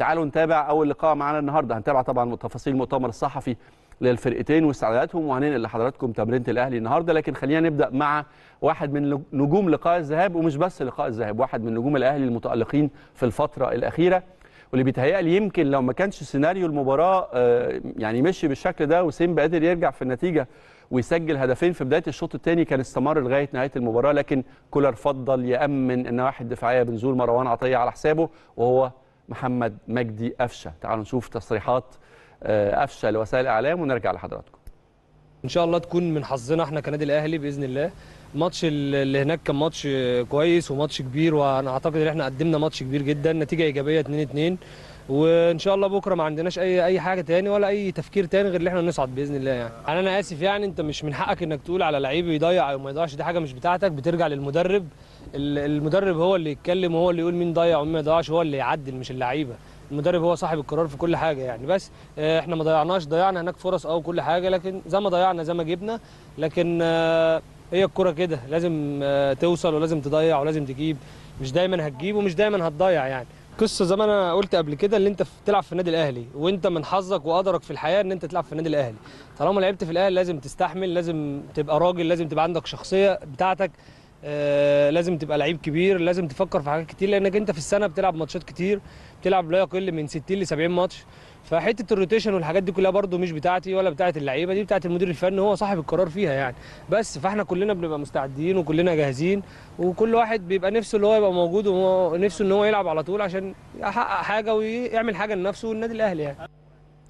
تعالوا نتابع اول لقاء معانا النهارده هنتابع طبعا تفاصيل المؤتمر الصحفي للفرقتين واستعداداتهم وهننقل لحضراتكم تمرينه الاهلي النهارده لكن خلينا نبدا مع واحد من نجوم لقاء الذهاب ومش بس لقاء الذهاب واحد من نجوم الاهلي المتالقين في الفتره الاخيره واللي بيتهيأ لي يمكن لو ما كانش سيناريو المباراه آه، يعني مشي بالشكل ده وسيمبا قادر يرجع في النتيجه ويسجل هدفين في بدايه الشوط الثاني كان استمر لغايه نهايه المباراه لكن كولر فضل يامن النواحي الدفاعيه بنزول مروان عطيه على حسابه وهو محمد مجدي قفشه تعالوا نشوف تصريحات آه، قفشه لوسائل الاعلام ونرجع لحضراتكم ان شاء الله تكون من حظنا احنا كنادي الاهلي باذن الله الماتش اللي هناك كان ماتش كويس وماتش كبير وانا اعتقد ان احنا قدمنا ماتش كبير جدا نتيجه ايجابيه 2 2 وان شاء الله بكره ما عندناش اي اي حاجه تاني ولا اي تفكير تاني غير ان احنا نصعد باذن الله يعني, يعني انا اسف يعني انت مش من حقك انك تقول على لعيب يضيع او ما يضيعش دي حاجه مش بتاعتك بترجع للمدرب المدرب هو اللي يتكلم وهو اللي يقول مين ضيع ومين ما ضيعش هو اللي يعدل مش اللعيبه المدرب هو صاحب القرار في كل حاجه يعني بس آه، احنا ما ضيعناش ضيعنا هناك فرص اه وكل حاجه لكن زي ما ضيعنا زي ما جبنا لكن آه، هي الكره كده لازم آه، توصل ولازم تضيع ولازم تجيب مش دايما هتجيب ومش دايما هتضيع يعني قصه زي ما انا قلت قبل كده ان انت تلعب في النادي الاهلي وانت من حظك وقدرك في الحياه ان انت تلعب في النادي الاهلي طالما لعبت في الاهلي لازم تستحمل لازم تبقى راجل لازم تبقى عندك شخصيه بتاعتك آه، لازم تبقى لعيب كبير لازم تفكر في حاجات كتير لانك انت في السنه بتلعب ماتشات كتير بتلعب لا يقل من 60 ل 70 ماتش فحته الروتيشن والحاجات دي كلها برده مش بتاعتي ولا بتاعت اللعيبه دي بتاعت المدير الفني هو صاحب القرار فيها يعني بس فاحنا كلنا بنبقى مستعدين وكلنا جاهزين وكل واحد بيبقى نفسه اللي هو يبقى موجود ونفسه ان هو يلعب على طول عشان يحقق حاجه ويعمل حاجه لنفسه والنادي الاهلي يعني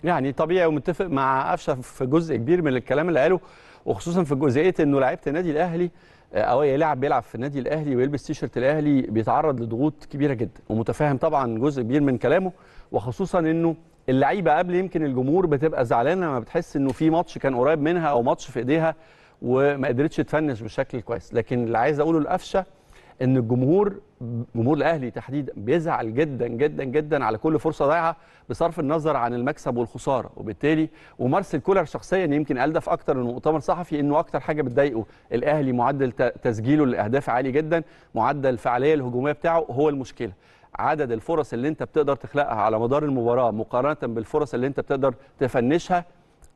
يعني طبيعي ومتفق مع قفشه في جزء كبير من الكلام اللي قاله وخصوصا في جزئيه انه لعيبه النادي الاهلي آه، او اي لاعب بيلعب في النادي الاهلي ويلبس تيشرت الاهلي بيتعرض لضغوط كبيره جدا ومتفاهم طبعا جزء كبير من كلامه وخصوصا انه اللعيبه قبل يمكن الجمهور بتبقى زعلانه لما بتحس انه في ماتش كان قريب منها او ماتش في ايديها وما قدرتش تفنش بشكل كويس لكن اللي عايز اقوله القفشه ان الجمهور جمهور الاهلي تحديدا بيزعل جدا جدا جدا على كل فرصه ضايعه بصرف النظر عن المكسب والخساره وبالتالي ومارسيل كولر شخصيا يمكن قال ده في اكتر من مؤتمر صحفي انه اكتر حاجه بتضايقه الاهلي معدل تسجيله للاهداف عالي جدا معدل الفعاليه الهجوميه بتاعه هو المشكله عدد الفرص اللي انت بتقدر تخلقها على مدار المباراه مقارنه بالفرص اللي انت بتقدر تفنشها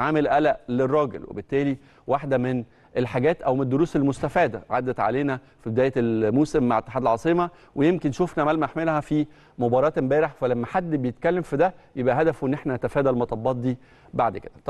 عامل قلق للراجل وبالتالي واحده من الحاجات او من الدروس المستفاده عدت علينا في بدايه الموسم مع اتحاد العاصمه ويمكن شفنا ملمح منها في مباراه امبارح فلما حد بيتكلم في ده يبقى هدفه ان احنا نتفادى المطبات دي بعد كده